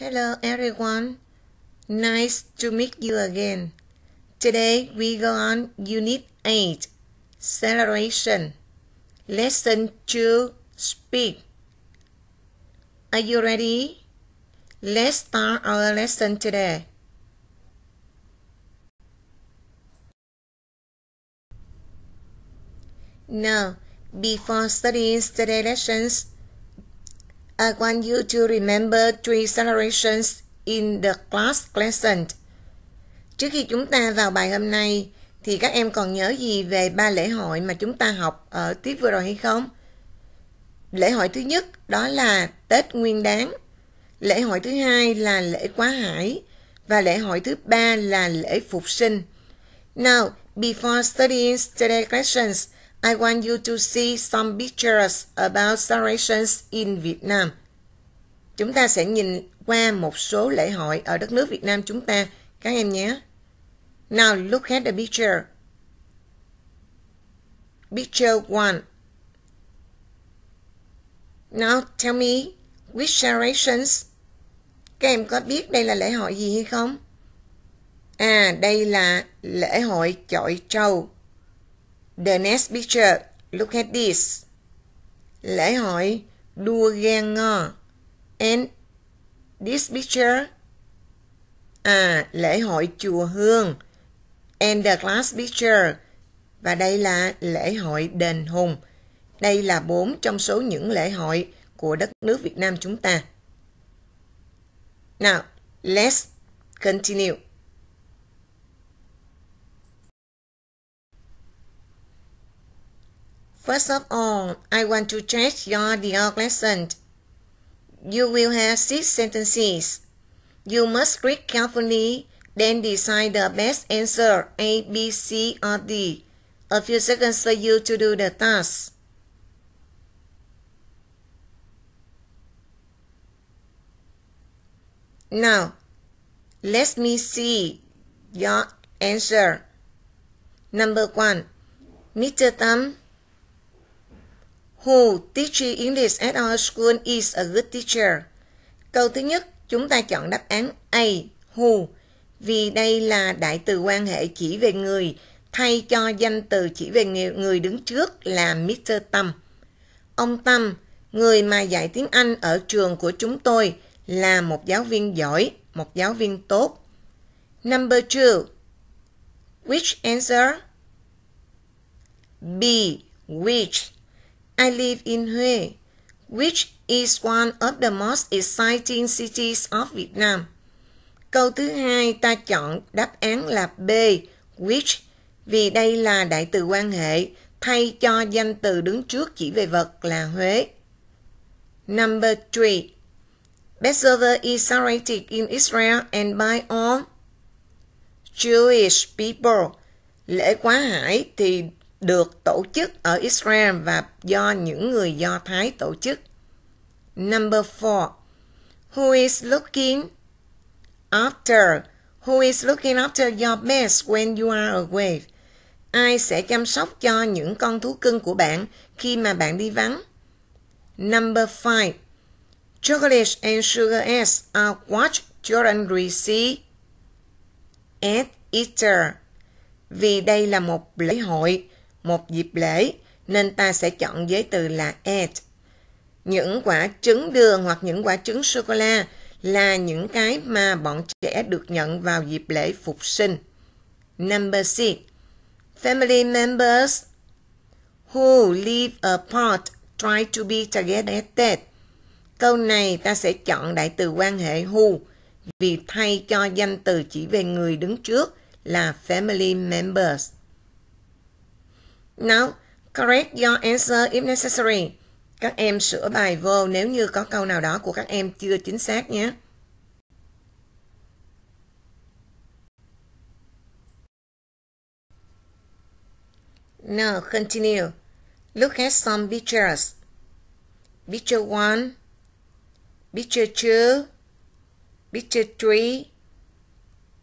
Hello everyone. Nice to meet you again. Today we go on Unit 8, Celebration, Lesson 2, Speak. Are you ready? Let's start our lesson today. Now, before studying today's lessons, I want you to remember three celebrations in the class lesson. Trước khi chúng ta vào bài hôm nay, thì các em còn nhớ gì về ba lễ hội mà chúng ta học ở tiết vừa rồi hay không? Lễ hội thứ nhất đó là Tết Nguyên Đán. Lễ hội thứ hai là lễ Quá Hải. Và lễ hội thứ ba là lễ Phục Sinh. Now, before studying today's questions, I want you to see some pictures about celebrations in Vietnam. Chúng ta sẽ nhìn qua một số lễ hội ở đất nước Việt Nam chúng ta, các em nhé. Now look at the picture. Picture 1. Now tell me, which celebrations? Các em có biết đây là lễ hội gì hay không? À, đây là lễ hội chọi trâu. The next picture. Look at this. Lễ hội đua ghe ngò. And this picture. À, lễ hội chùa Hương. And the last picture. Và đây là lễ hội đền hùng. Đây là bốn trong số những lễ hội của đất nước Việt Nam chúng ta. Now, let's continue. First of all, I want to check your DL lesson. You will have six sentences. You must read carefully, then decide the best answer A, B, C, or D. A few seconds for you to do the task. Now, let me see your answer. Number one, Mr. Tam Who teaches English at our school is a good teacher? Câu thứ nhất, chúng ta chọn đáp án A, who, vì đây là đại từ quan hệ chỉ về người, thay cho danh từ chỉ về người đứng trước là Mr. Tâm. Ông Tâm, người mà dạy tiếng Anh ở trường của chúng tôi, là một giáo viên giỏi, một giáo viên tốt. Number two. Which answer? B. Which. I live in Huế, which is one of the most exciting cities of Vietnam. Câu thứ hai ta chọn đáp án là B, which, vì đây là đại từ quan hệ, thay cho danh từ đứng trước chỉ về vật là Huế. Number 3. Passover is celebrated in Israel and by all Jewish people. Lễ quá hải thì được tổ chức ở Israel và do những người Do Thái tổ chức. Number 4. Who is looking after? Who is looking after your pets when you are away? Ai sẽ chăm sóc cho những con thú cưng của bạn khi mà bạn đi vắng? Number 5. Chocolate and sugar eggs are what children receive at Easter. Vì đây là một lễ hội một dịp lễ, nên ta sẽ chọn giới từ là at. Những quả trứng đường hoặc những quả trứng sô-cô-la là những cái mà bọn trẻ được nhận vào dịp lễ phục sinh. Number 6. Family members who live apart try to be together at Tết. Câu này ta sẽ chọn đại từ quan hệ who vì thay cho danh từ chỉ về người đứng trước là family members. Now correct your answer if necessary. Các em sửa bài vô nếu như có câu nào đó của các em chưa chính xác nhé. Now continue. Look at some pictures. Picture 1, picture 2, picture 3,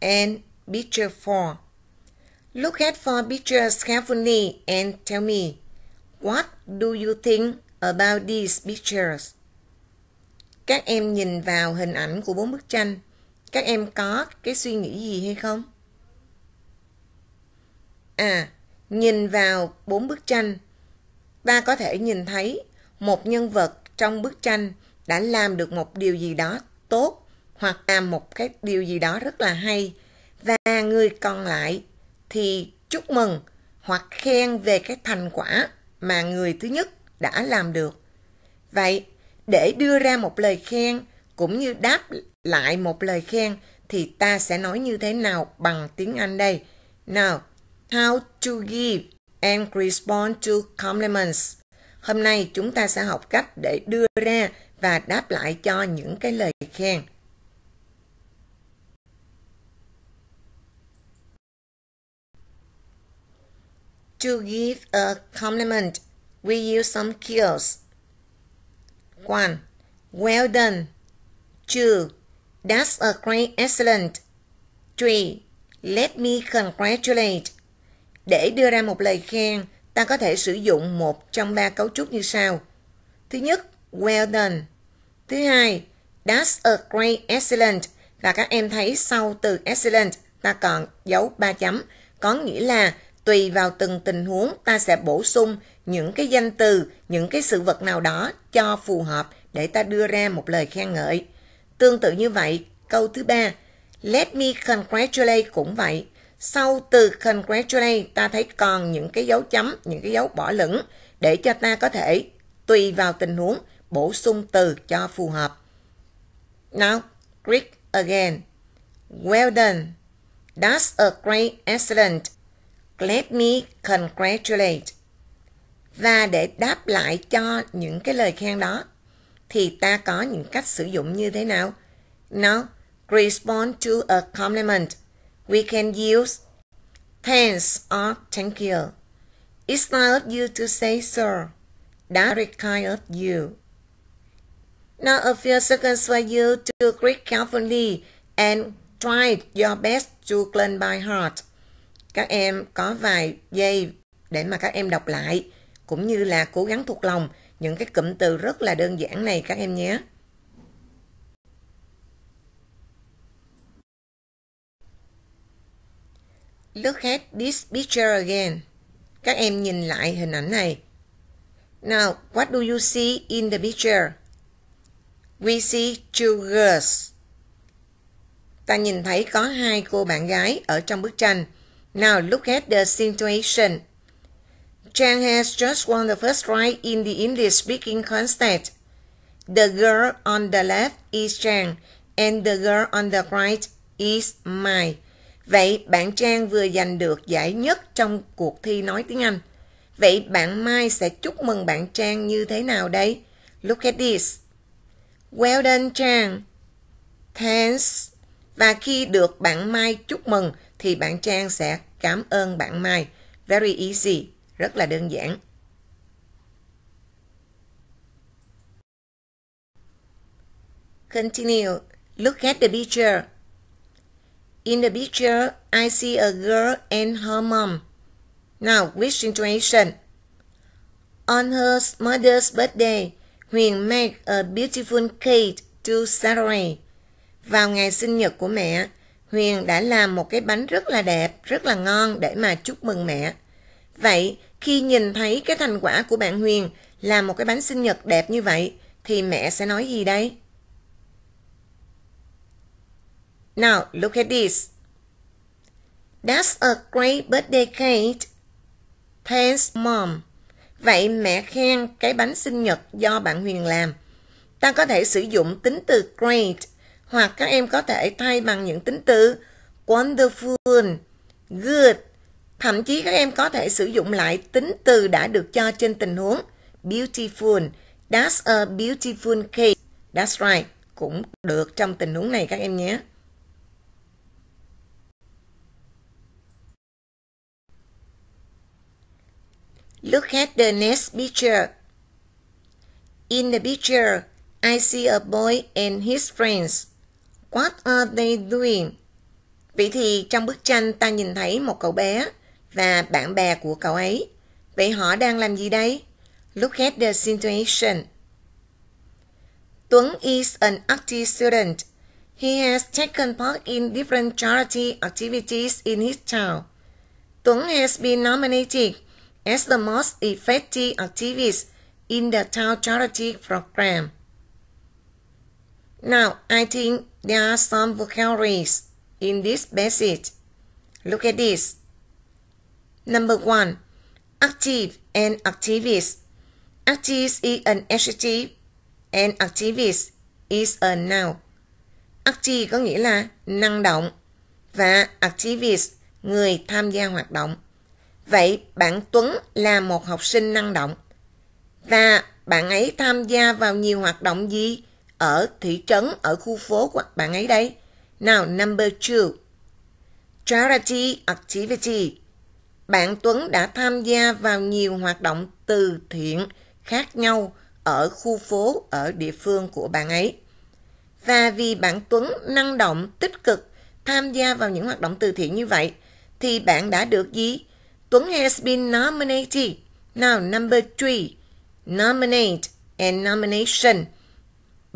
and picture 4. Look at four pictures carefully and tell me, what do you think about these pictures? Các em nhìn vào hình ảnh của bốn bức tranh, các em có cái suy nghĩ gì hay không? À, nhìn vào bốn bức tranh, ta có thể nhìn thấy một nhân vật trong bức tranh đã làm được một điều gì đó tốt hoặc làm một cái điều gì đó rất là hay và người còn lại thì chúc mừng hoặc khen về cái thành quả mà người thứ nhất đã làm được. Vậy, để đưa ra một lời khen cũng như đáp lại một lời khen thì ta sẽ nói như thế nào bằng tiếng Anh đây? Now, how to give and respond to compliments. Hôm nay chúng ta sẽ học cách để đưa ra và đáp lại cho những cái lời khen. To give a compliment, we use some skills. 1. Well done. 2. That's a great excellent. 3. Let me congratulate. Để đưa ra một lời khen, ta có thể sử dụng một trong ba cấu trúc như sau. Thứ nhất, well done. Thứ hai, that's a great excellent. Và các em thấy sau từ excellent ta còn dấu ba chấm, có nghĩa là tùy vào từng tình huống ta sẽ bổ sung những cái danh từ, những cái sự vật nào đó cho phù hợp để ta đưa ra một lời khen ngợi. Tương tự như vậy, câu thứ ba, let me congratulate cũng vậy. Sau từ congratulate ta thấy còn những cái dấu chấm, những cái dấu bỏ lửng để cho ta có thể tùy vào tình huống bổ sung từ cho phù hợp. Now, Greek again. Well done. That's a great excellent Let me congratulate. Và để đáp lại cho những cái lời khen đó, thì ta có những cách sử dụng như thế nào? Now, respond to a compliment. We can use thanks or thank you. It's not you to say so. That requires you. Now a few seconds for you to read carefully and try your best to learn by heart các em có vài giây để mà các em đọc lại cũng như là cố gắng thuộc lòng những cái cụm từ rất là đơn giản này các em nhé. Look at this picture again. Các em nhìn lại hình ảnh này. Now, what do you see in the picture? We see two girls. Ta nhìn thấy có hai cô bạn gái ở trong bức tranh. Now look at the situation. Chang has just won the first prize in the English-speaking contest. The girl on the left is Chang, and the girl on the right is Mai. Vậy bạn Trang vừa giành được giải nhất trong cuộc thi nói tiếng Anh. Vậy bạn Mai sẽ chúc mừng bạn Trang như thế nào đấy? Look at this. Well done Trang. Thanks. Và khi được bạn Mai chúc mừng, thì bạn Trang sẽ cảm ơn bạn Mai. Very easy, rất là đơn giản. Continue. Look at the picture. In the picture, I see a girl and her mom. Now, which situation? On her mother's birthday, Huyền made a beautiful cake to celebrate. Vào ngày sinh nhật của mẹ, Huyền đã làm một cái bánh rất là đẹp, rất là ngon để mà chúc mừng mẹ. Vậy, khi nhìn thấy cái thành quả của bạn Huyền làm một cái bánh sinh nhật đẹp như vậy, thì mẹ sẽ nói gì đây? Now, look at this. That's a great birthday cake. Thanks, Mom. Vậy mẹ khen cái bánh sinh nhật do bạn Huyền làm. Ta có thể sử dụng tính từ great hoặc các em có thể thay bằng những tính từ wonderful, good. Thậm chí các em có thể sử dụng lại tính từ đã được cho trên tình huống beautiful. That's a beautiful cake. That's right. Cũng được trong tình huống này các em nhé. Look at the next picture. In the picture, I see a boy and his friends. What are they doing? Vậy thì trong bức tranh ta nhìn thấy một cậu bé và bạn bè của cậu ấy. Vậy họ đang làm gì đây? Look at the situation. Tuấn is an active student. He has taken part in different charity activities in his town. Tuấn has been nominated as the most effective activist in the town charity program. Now, I think There are some vocabularies in this passage. Look at this. Number one, active and activist. Active is an adjective and activist is a noun. Active có nghĩa là năng động và activist người tham gia hoạt động. Vậy bạn Tuấn là một học sinh năng động và bạn ấy tham gia vào nhiều hoạt động gì? ở thị trấn ở khu phố của bạn ấy đây. Nào, number two. Charity activity. Bạn Tuấn đã tham gia vào nhiều hoạt động từ thiện khác nhau ở khu phố ở địa phương của bạn ấy. Và vì bạn Tuấn năng động, tích cực tham gia vào những hoạt động từ thiện như vậy, thì bạn đã được gì? Tuấn has been nominated. Now, number three. Nominate and nomination –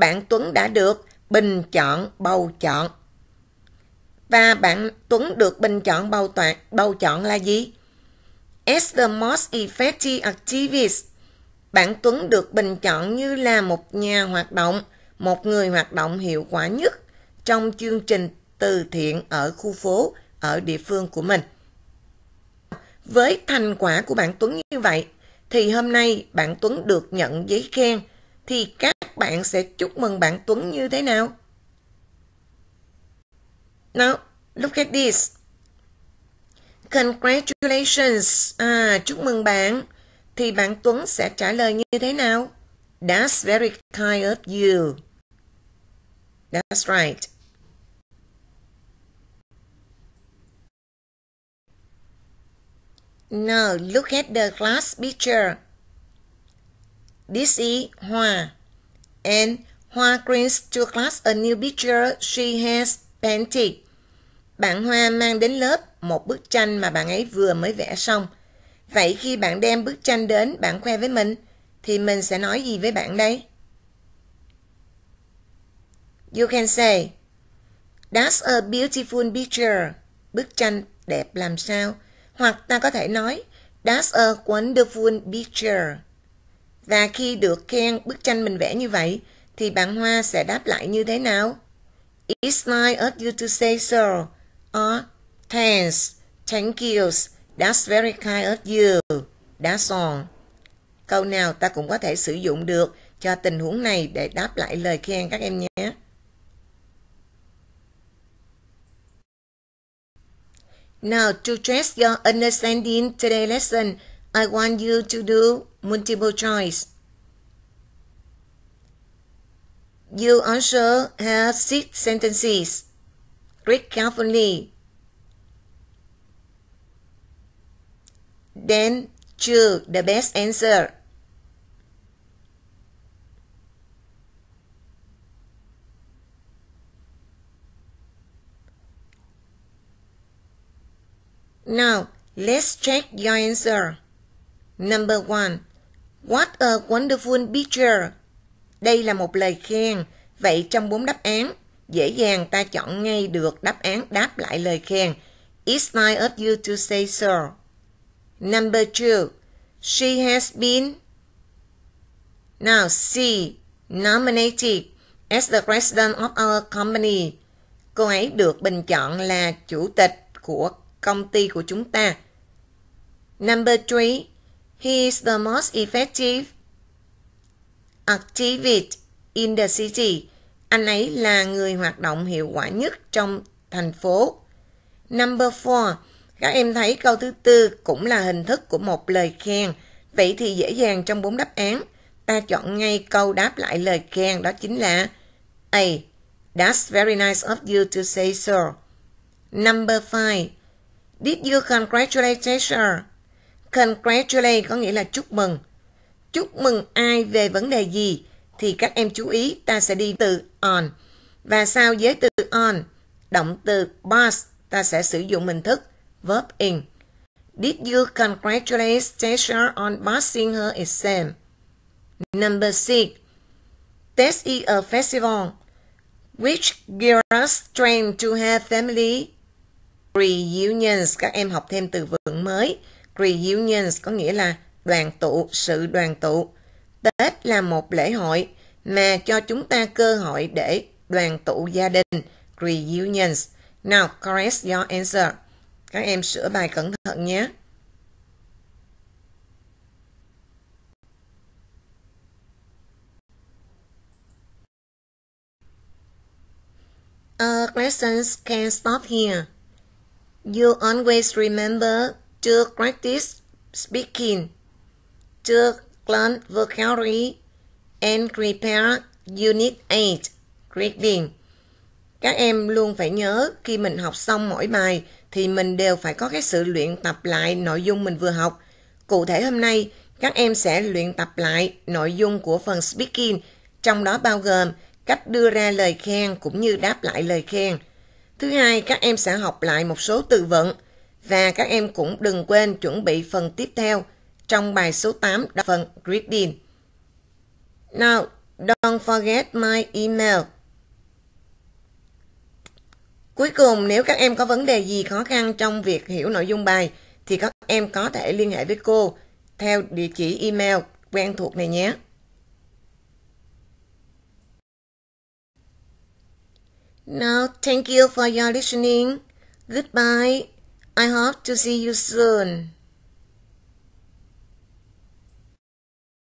bạn Tuấn đã được bình chọn bầu chọn. Và bạn Tuấn được bình chọn bầu, toàn, bầu chọn là gì? As the most effective activist, bạn Tuấn được bình chọn như là một nhà hoạt động, một người hoạt động hiệu quả nhất trong chương trình từ thiện ở khu phố, ở địa phương của mình. Với thành quả của bạn Tuấn như vậy, thì hôm nay bạn Tuấn được nhận giấy khen, thì các bạn sẽ chúc mừng bạn Tuấn như thế nào? Now, look at this. Congratulations. À, chúc mừng bạn. Thì bạn Tuấn sẽ trả lời như thế nào? That's very kind of you. That's right. Now look at the class picture. This is Hoa and Hoa brings to class a new picture she has painted. Bạn Hoa mang đến lớp một bức tranh mà bạn ấy vừa mới vẽ xong. Vậy khi bạn đem bức tranh đến bạn khoe với mình, thì mình sẽ nói gì với bạn đây? You can say, That's a beautiful picture. Bức tranh đẹp làm sao? Hoặc ta có thể nói, That's a wonderful picture. Và khi được khen bức tranh mình vẽ như vậy, thì bạn Hoa sẽ đáp lại như thế nào? It's nice of you to say so. Or, ờ, thanks, thank you, that's very kind of you. That's all. Câu nào ta cũng có thể sử dụng được cho tình huống này để đáp lại lời khen các em nhé. Now, to test your understanding today lesson, I want you to do multiple choice. You also have six sentences. Read carefully. Then choose the best answer. Now, let's check your answer. Number one, What a wonderful picture. Đây là một lời khen. Vậy trong bốn đáp án, dễ dàng ta chọn ngay được đáp án đáp lại lời khen. It's nice of you to say so. Number two, she has been now she nominated as the president of our company. Cô ấy được bình chọn là chủ tịch của công ty của chúng ta. Number three, He is the most effective activist in the city. Anh ấy là người hoạt động hiệu quả nhất trong thành phố. Number four, Các em thấy câu thứ tư cũng là hình thức của một lời khen. Vậy thì dễ dàng trong bốn đáp án, ta chọn ngay câu đáp lại lời khen đó chính là A. That's very nice of you to say so. Number five, Did you congratulate teacher? Congratulate có nghĩa là chúc mừng. Chúc mừng ai về vấn đề gì thì các em chú ý ta sẽ đi từ on. Và sau giới từ on, động từ pass ta sẽ sử dụng hình thức verb in. Did you congratulate Stacia on passing her exam? Number six. This is a festival which gives us strength to have family reunions. Các em học thêm từ vựng mới. Reunions có nghĩa là đoàn tụ, sự đoàn tụ. Tết là một lễ hội mà cho chúng ta cơ hội để đoàn tụ gia đình. Reunions. Now, correct your answer. Các em sửa bài cẩn thận nhé. Uh, questions can stop here. You always remember chưa practice speaking, to learn vocabulary and prepare Unit 8 Reading. Các em luôn phải nhớ khi mình học xong mỗi bài thì mình đều phải có cái sự luyện tập lại nội dung mình vừa học. Cụ thể hôm nay, các em sẽ luyện tập lại nội dung của phần speaking, trong đó bao gồm cách đưa ra lời khen cũng như đáp lại lời khen. Thứ hai, các em sẽ học lại một số từ vựng – và các em cũng đừng quên chuẩn bị phần tiếp theo trong bài số 8 đọc phần greeting Now, don't forget my email. Cuối cùng, nếu các em có vấn đề gì khó khăn trong việc hiểu nội dung bài, thì các em có thể liên hệ với cô theo địa chỉ email quen thuộc này nhé. Now, thank you for your listening. Goodbye. I hope to see you soon.